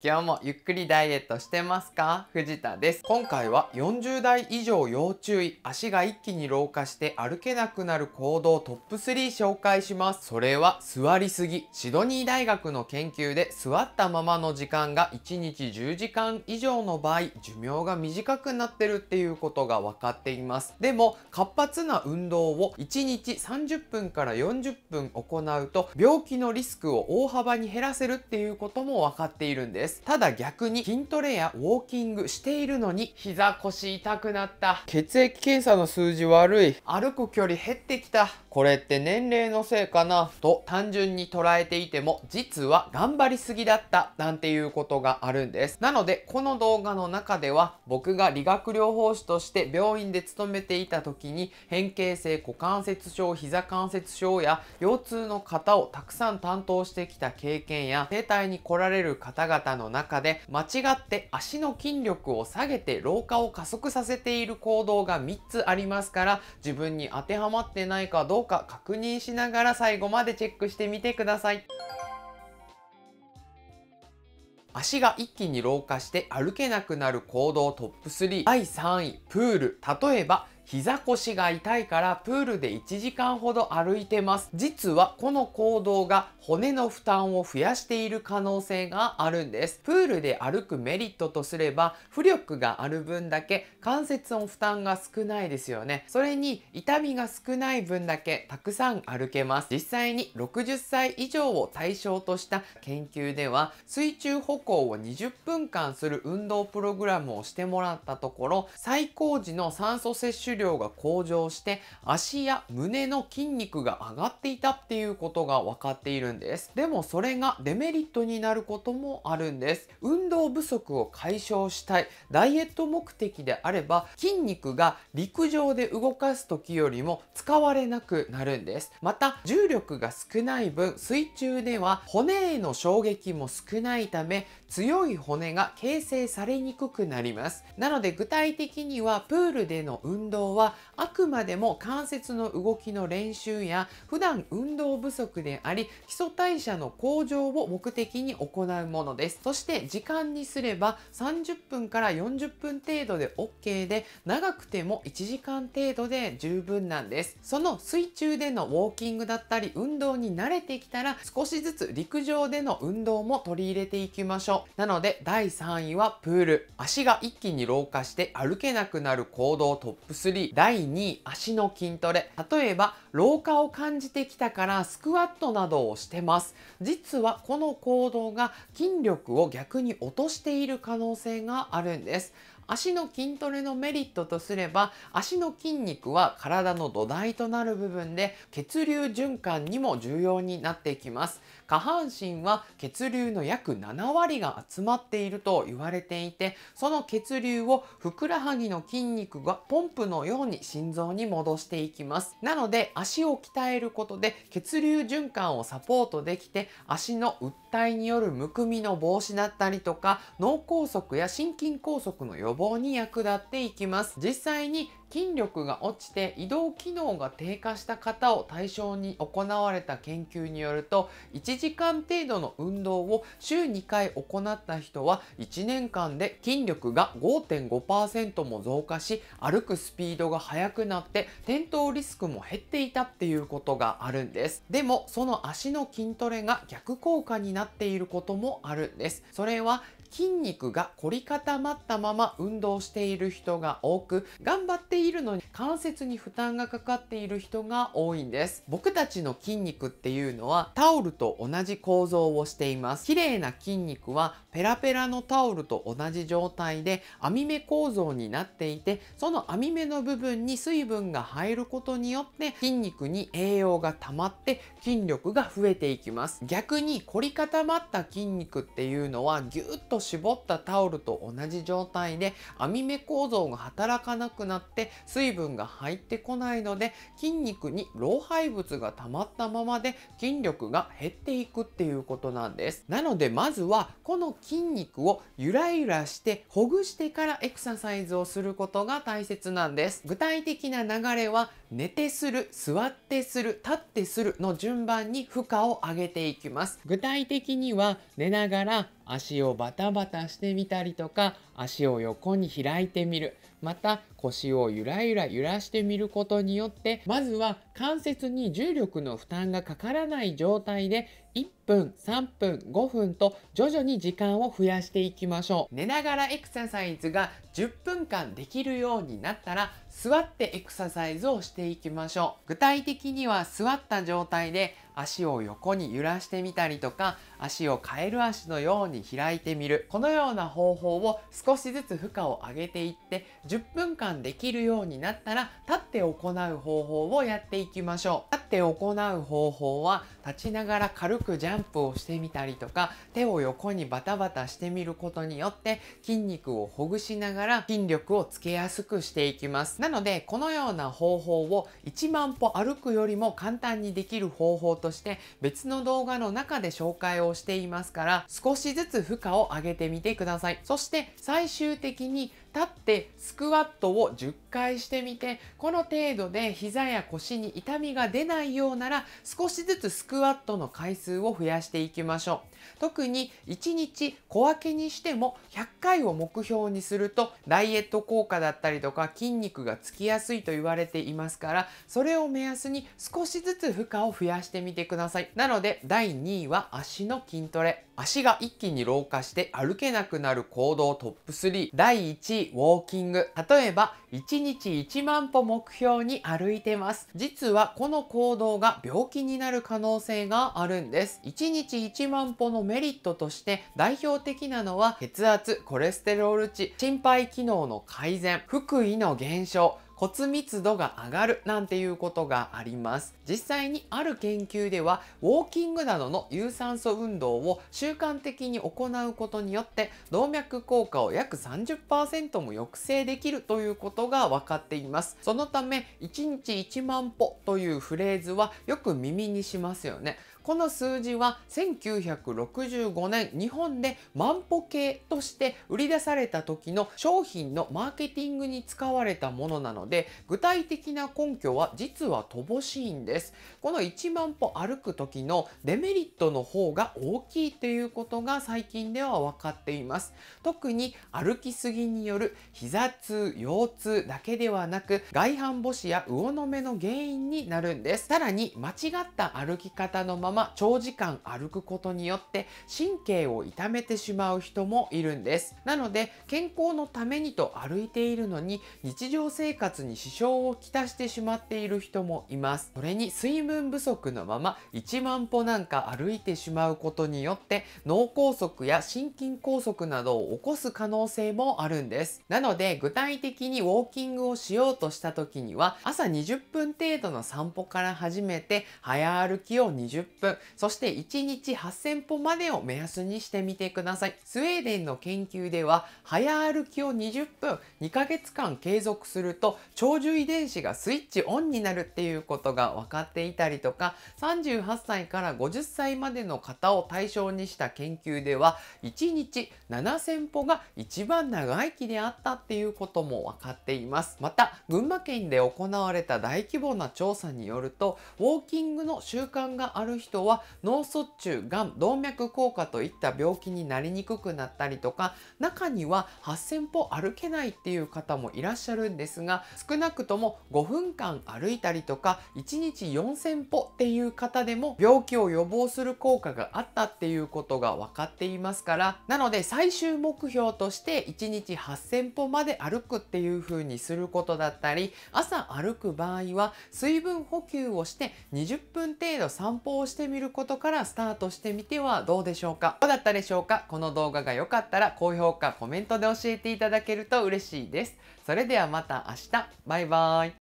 今日もゆっくりダイエットしてますか藤田です。今回は40代以上要注意、足が一気に老化して歩けなくなる行動トップ3紹介します。それは座りすぎ。シドニー大学の研究で座ったままの時間が1日10時間以上の場合、寿命が短くなってるっていうことが分かっています。でも、活発な運動を1日30分から40分行うと、病気のリスクを大幅に減らせるっていうことも分かっているんです。ですただ逆に筋トレやウォーキングしているのに膝腰痛くなった血液検査の数字悪い歩く距離減ってきたこれって年齢のせいかなと単純に捉えていても実は頑張りすぎだったなんていうことがあるんですなのでこの動画の中では僕が理学療法士として病院で勤めていた時に変形性股関節症膝関節症や腰痛の方をたくさん担当してきた経験や整体に来られる方々の中で間違って足の筋力を下げて老化を加速させている行動が3つありますから自分に当てはまってないかどうか確認しながら最後までチェックしてみてください。足が一気に老化して歩けなくなる行動トップ3第3位プール例えば膝腰が痛いからプールで1時間ほど歩いてます実はこの行動が骨の負担を増やしている可能性があるんですプールで歩くメリットとすれば浮力がある分だけ関節の負担が少ないですよねそれに痛みが少ない分だけたくさん歩けます実際に60歳以上を対象とした研究では水中歩行を20分間する運動プログラムをしてもらったところ最高時の酸素摂取量が向上して足や胸の筋肉が上がっていたっていうことが分かっているんですでもそれがデメリットになることもあるんです運動不足を解消したいダイエット目的であれば筋肉が陸上で動かす時よりも使われなくなるんですまた重力が少ない分水中では骨への衝撃も少ないため強い骨が形成されにくくなります。なので具体的にはプールでの運動はあくまでも関節の動きの練習や普段運動不足であり基礎代謝の向上を目的に行うものです。そして時間にすれば30分から40分程度で OK で長くても1時間程度で十分なんです。その水中でのウォーキングだったり運動に慣れてきたら少しずつ陸上での運動も取り入れていきましょう。なので、第3位はプール。足が一気に老化して歩けなくなる行動トップ3。第2位、足の筋トレ。例えば、老化を感じてきたからスクワットなどをしてます。実は、この行動が筋力を逆に落としている可能性があるんです。足の筋トレのメリットとすれば足の筋肉は体の土台となる部分で血流循環にも重要になっていきます。下半身は血流の約7割が集まっていると言われていて、その血流をふくらはぎの筋肉がポンプのように心臓に戻していきます。なので、足を鍛えることで血流循環をサポートできて、足の訴えによるむくみの防止だったりとか、脳梗塞や心筋梗塞の予防に役立っていきます。実際に筋力が落ちて移動機能が低下した方を対象に行われた研究によると1時間程度の運動を週2回行った人は1年間で筋力が5.5%も増加し歩くスピードが速くなって転倒リスクも減っていたっていうことがあるんですでもその足の筋トレが逆効果になっていることもあるんですそれは筋肉が凝り固まったまま運動している人が多く、頑張っているのに関節に負担がかかっている人が多いんです。僕たちの筋肉っていうのはタオルと同じ構造をしています。綺麗な筋肉はペラペラのタオルと同じ状態で網目構造になっていて、その網目の部分に水分が入ることによって筋肉に栄養が溜まって筋力が増えていきます。逆に凝り固まった筋肉っていうのはぎゅっとと絞ったタオルと同じ状態で網目構造が働かなくなって水分が入ってこないので筋肉に老廃物が溜まったままで筋力が減っていくっていうことなんですなのでまずはこの筋肉をゆらゆらしてほぐしてからエクササイズをすることが大切なんです具体的な流れは寝てする、座ってする、立ってするの順番に負荷を上げていきます。具体的には寝ながら足をバタバタしてみたりとか足を横に開いてみるまた腰をゆらゆら揺らしてみることによってまずは関節に重力の負担がかからない状態で一分、3分、5分と徐々に時間を増やしていきましょう。寝ながらエクササイズが10分間できるようになったら座ってエクササイズをしていきましょう。具体的には座った状態で足を横に揺らしてみたりとか足をカエル足のように開いてみるこのような方法を少しずつ負荷を上げていって10分間できるようになったら立って行う方法をやっていきましょう立って行う方法は立ちながら軽くジャンンプをしてみたりとか手を横にバタバタしてみることによって筋肉をほぐしながら筋力をつけやすくしていきますなのでこのような方法を1万歩歩くよりも簡単にできる方法として別の動画の中で紹介をしていますから少しずつ負荷を上げてみてくださいそして最終的に立ってスクワットを10回してみてこの程度で膝や腰に痛みが出ないようなら少しずつスクワットの回数を増やしていきましょう特に1日小分けにしても100回を目標にするとダイエット効果だったりとか筋肉がつきやすいと言われていますからそれを目安に少しずつ負荷を増やしてみてくださいなので第2位は足の筋トレ足が一気に老化して歩けなくなる行動トップ3第1位ウォーキング例えば1日1万歩目標に歩いてます実はこの行動が病気になる可能性があるんです1日1万歩のメリットとして代表的なのは血圧コレステロール値心肺機能の改善腹囲の減少骨密度が上がるなんていうことがあります。実際にある研究では、ウォーキングなどの有酸素運動を習慣的に行うことによって、動脈硬化を約30%も抑制できるということが分かっています。そのため、1日1万歩というフレーズはよく耳にしますよね。この数字は1965年日本で万歩計として売り出された時の商品のマーケティングに使われたものなので具体的な根拠は実は乏しいんです。この1万歩歩く時のデメリットの方が大きいということが最近では分かっています。特に歩きすぎによる膝痛、腰痛だけではなく外反母趾や魚の目の原因になるんです。さらに間違った歩き方のままま長時間歩くことによって神経を痛めてしまう人もいるんです。なので健康のためにと歩いているのに日常生活に支障をきたしてしまっている人もいます。それに水分不足のまま1万歩なんか歩いてしまうことによって脳梗塞や心筋梗塞などを起こす可能性もあるんです。なので具体的にウォーキングをしようとした時には朝20分程度の散歩から始めて早歩きを20分分、そして1日8000歩までを目安にしてみてください。スウェーデンの研究では、早歩きを20分、2ヶ月間継続すると、長寿遺伝子がスイッチオンになるっていうことが分かっていたりとか、38歳から50歳までの方を対象にした研究では、1日7000歩が一番長生きであったっていうことも分かっています。また、群馬県で行われた大規模な調査によると、ウォーキングの習慣がある人人は脳卒中、がん、動脈硬化といった病気になりにくくなったりとか、中には8000歩歩けないっていう方もいらっしゃるんですが、少なくとも5分間歩いたりとか、1日4000歩っていう方でも病気を予防する効果があったっていうことが分かっていますから、なので最終目標として1日8000歩まで歩くっていう風にすることだったり、朝歩く場合は水分補給をして20分程度散歩をしてしてみることからスタートしてみてはどうでしょうかどうだったでしょうかこの動画が良かったら高評価、コメントで教えていただけると嬉しいです。それではまた明日。バイバイ。